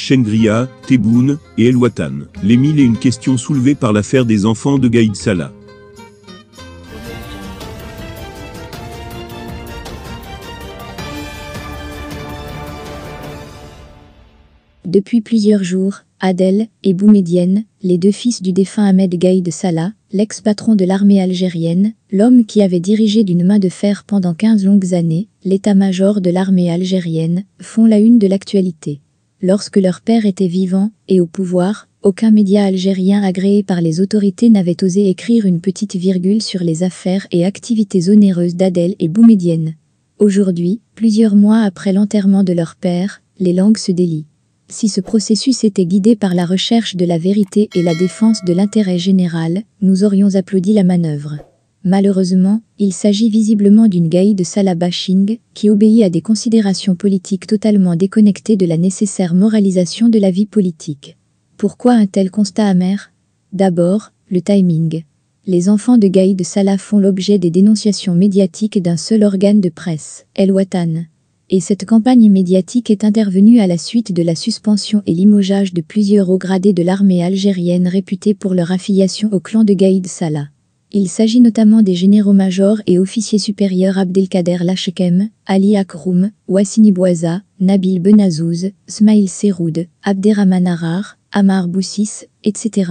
Chengria, Teboun et El Watan. Les mille et une questions soulevées par l'affaire des enfants de Gaïd Salah. Depuis plusieurs jours, Adel et Boumedienne, les deux fils du défunt Ahmed Gaïd Salah, l'ex-patron de l'armée algérienne, l'homme qui avait dirigé d'une main de fer pendant 15 longues années l'état-major de l'armée algérienne, font la une de l'actualité. Lorsque leur père était vivant et au pouvoir, aucun média algérien agréé par les autorités n'avait osé écrire une petite virgule sur les affaires et activités onéreuses d'Adèle et Boumedienne. Aujourd'hui, plusieurs mois après l'enterrement de leur père, les langues se délient. Si ce processus était guidé par la recherche de la vérité et la défense de l'intérêt général, nous aurions applaudi la manœuvre. Malheureusement, il s'agit visiblement d'une gaïde de Salah bashing qui obéit à des considérations politiques totalement déconnectées de la nécessaire moralisation de la vie politique. Pourquoi un tel constat amer D'abord, le timing. Les enfants de Gaïd Salah font l'objet des dénonciations médiatiques d'un seul organe de presse, El Watan. Et cette campagne médiatique est intervenue à la suite de la suspension et limogeage de plusieurs hauts gradés de l'armée algérienne réputés pour leur affiliation au clan de Gaïd Salah. Il s'agit notamment des généraux-majors et officiers supérieurs Abdelkader Lachekem, Ali Akroum, Wassini Bouaza, Nabil Benazouz, Smaïl Seroud, Abderrahman Arar, Amar Boussis, etc.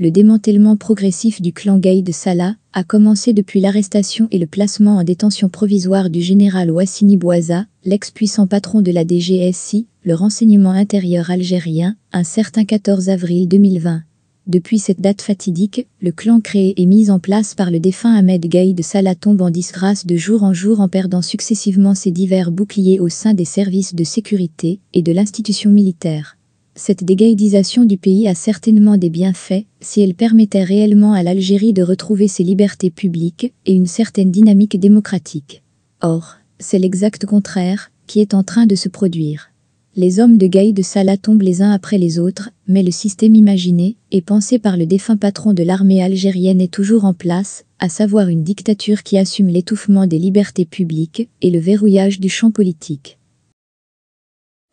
Le démantèlement progressif du clan de Salah a commencé depuis l'arrestation et le placement en détention provisoire du général Wassini Bouaza, l'ex-puissant patron de la DGSI, le renseignement intérieur algérien, un certain 14 avril 2020. Depuis cette date fatidique, le clan créé et mis en place par le défunt Ahmed Gaïd Salah tombe en disgrâce de jour en jour en perdant successivement ses divers boucliers au sein des services de sécurité et de l'institution militaire. Cette dégaïdisation du pays a certainement des bienfaits si elle permettait réellement à l'Algérie de retrouver ses libertés publiques et une certaine dynamique démocratique. Or, c'est l'exact contraire qui est en train de se produire les hommes de Gaï de Salah tombent les uns après les autres, mais le système imaginé et pensé par le défunt patron de l'armée algérienne est toujours en place, à savoir une dictature qui assume l'étouffement des libertés publiques et le verrouillage du champ politique.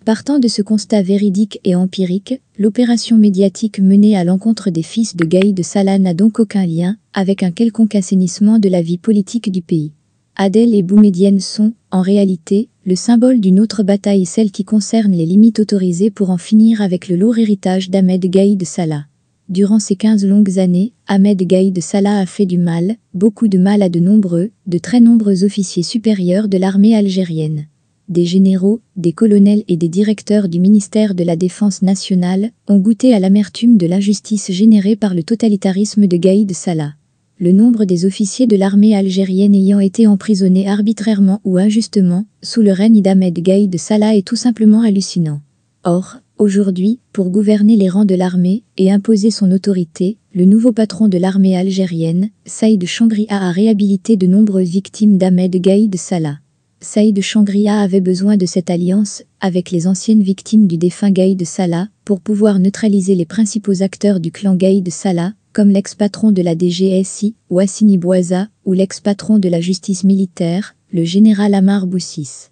Partant de ce constat véridique et empirique, l'opération médiatique menée à l'encontre des fils de Gaï de Salah n'a donc aucun lien avec un quelconque assainissement de la vie politique du pays. Adèle et Boumédienne sont, en réalité, le symbole d'une autre bataille, celle qui concerne les limites autorisées pour en finir avec le lourd héritage d'Ahmed Gaïd Salah. Durant ces 15 longues années, Ahmed Gaïd Salah a fait du mal, beaucoup de mal à de nombreux, de très nombreux officiers supérieurs de l'armée algérienne. Des généraux, des colonels et des directeurs du ministère de la Défense nationale ont goûté à l'amertume de l'injustice générée par le totalitarisme de Gaïd Salah le nombre des officiers de l'armée algérienne ayant été emprisonnés arbitrairement ou injustement sous le règne d'Ahmed Gaïd Salah est tout simplement hallucinant. Or, aujourd'hui, pour gouverner les rangs de l'armée et imposer son autorité, le nouveau patron de l'armée algérienne, Saïd Shangria a réhabilité de nombreuses victimes d'Ahmed Gaïd Salah. Saïd Shangria avait besoin de cette alliance avec les anciennes victimes du défunt Gaïd Salah pour pouvoir neutraliser les principaux acteurs du clan Gaïd Salah comme l'ex-patron de la DGSI, Wassini Boisa, ou l'ex-patron de la justice militaire, le général Amar Boussis.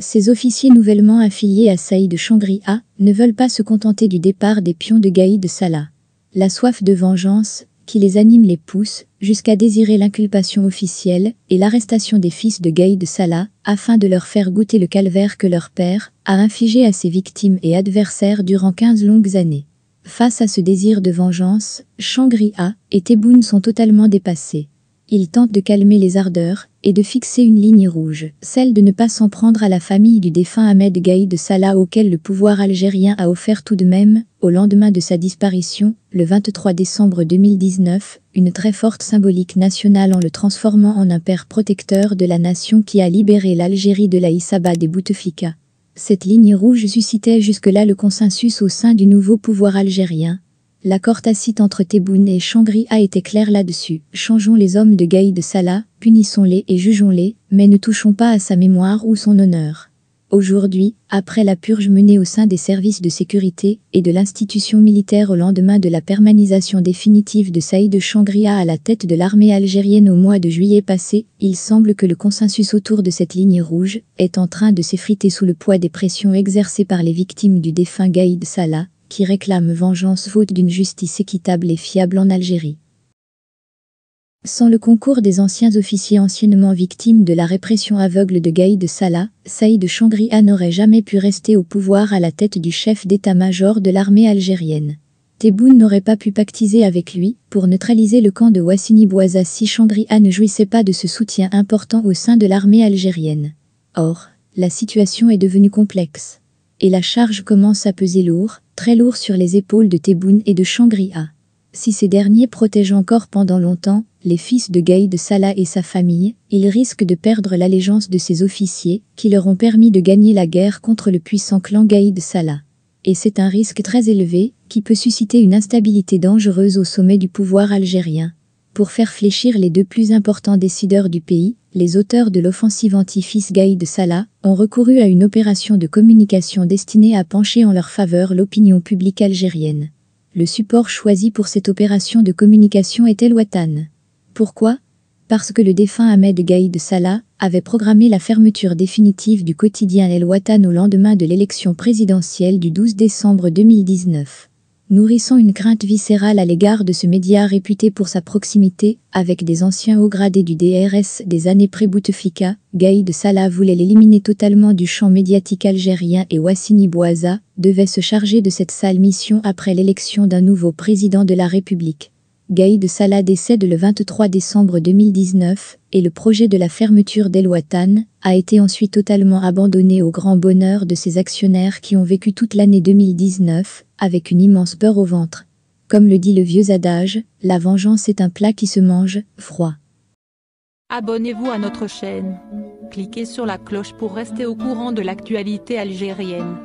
Ces officiers nouvellement affiliés à Saïd de Shangri-A ne veulent pas se contenter du départ des pions de Gaïd Salah. La soif de vengeance qui les anime les pousse jusqu'à désirer l'inculpation officielle et l'arrestation des fils de Gaïd Salah afin de leur faire goûter le calvaire que leur père a infligé à ses victimes et adversaires durant 15 longues années. Face à ce désir de vengeance, shangri A et Tebboune sont totalement dépassés. Ils tentent de calmer les ardeurs et de fixer une ligne rouge, celle de ne pas s'en prendre à la famille du défunt Ahmed Gaïd Salah auquel le pouvoir algérien a offert tout de même, au lendemain de sa disparition, le 23 décembre 2019, une très forte symbolique nationale en le transformant en un père protecteur de la nation qui a libéré l'Algérie de la des Bouteflika. Cette ligne rouge suscitait jusque-là le consensus au sein du nouveau pouvoir algérien. L'accord tacite entre Tebboune et Changri a été clair là-dessus. Changeons les hommes de de Salah, punissons-les et jugeons-les, mais ne touchons pas à sa mémoire ou son honneur. Aujourd'hui, après la purge menée au sein des services de sécurité et de l'institution militaire au lendemain de la permanisation définitive de Saïd Changria à la tête de l'armée algérienne au mois de juillet passé, il semble que le consensus autour de cette ligne rouge est en train de s'effriter sous le poids des pressions exercées par les victimes du défunt Gaïd Salah, qui réclament vengeance faute d'une justice équitable et fiable en Algérie. Sans le concours des anciens officiers anciennement victimes de la répression aveugle de Gaïd Salah, Saïd Changria n'aurait jamais pu rester au pouvoir à la tête du chef d'état-major de l'armée algérienne. Tebboune n'aurait pas pu pactiser avec lui pour neutraliser le camp de Wassini Bouaza si Changria ne jouissait pas de ce soutien important au sein de l'armée algérienne. Or, la situation est devenue complexe. Et la charge commence à peser lourd, très lourd sur les épaules de Tebboune et de Changria. Si ces derniers protègent encore pendant longtemps les fils de Gaïd Salah et sa famille, ils risquent de perdre l'allégeance de ses officiers qui leur ont permis de gagner la guerre contre le puissant clan Gaïd Salah. Et c'est un risque très élevé qui peut susciter une instabilité dangereuse au sommet du pouvoir algérien. Pour faire fléchir les deux plus importants décideurs du pays, les auteurs de l'offensive anti-fils Gaïd Salah ont recouru à une opération de communication destinée à pencher en leur faveur l'opinion publique algérienne. Le support choisi pour cette opération de communication était l'Ouattan. Pourquoi Parce que le défunt Ahmed Gaïd Salah avait programmé la fermeture définitive du quotidien El Ouattan au lendemain de l'élection présidentielle du 12 décembre 2019 nourrissant une crainte viscérale à l'égard de ce média réputé pour sa proximité avec des anciens hauts gradés du DRS des années pré-Bouteflika. Gaïd Salah voulait l'éliminer totalement du champ médiatique algérien et Wassini Bouaza devait se charger de cette sale mission après l'élection d'un nouveau président de la République. Gaïd Salah décède le 23 décembre 2019 et le projet de la fermeture del a été ensuite totalement abandonné au grand bonheur de ses actionnaires qui ont vécu toute l'année 2019 avec une immense peur au ventre. Comme le dit le vieux adage, la vengeance est un plat qui se mange froid. Abonnez-vous à notre chaîne. Cliquez sur la cloche pour rester au courant de l'actualité algérienne.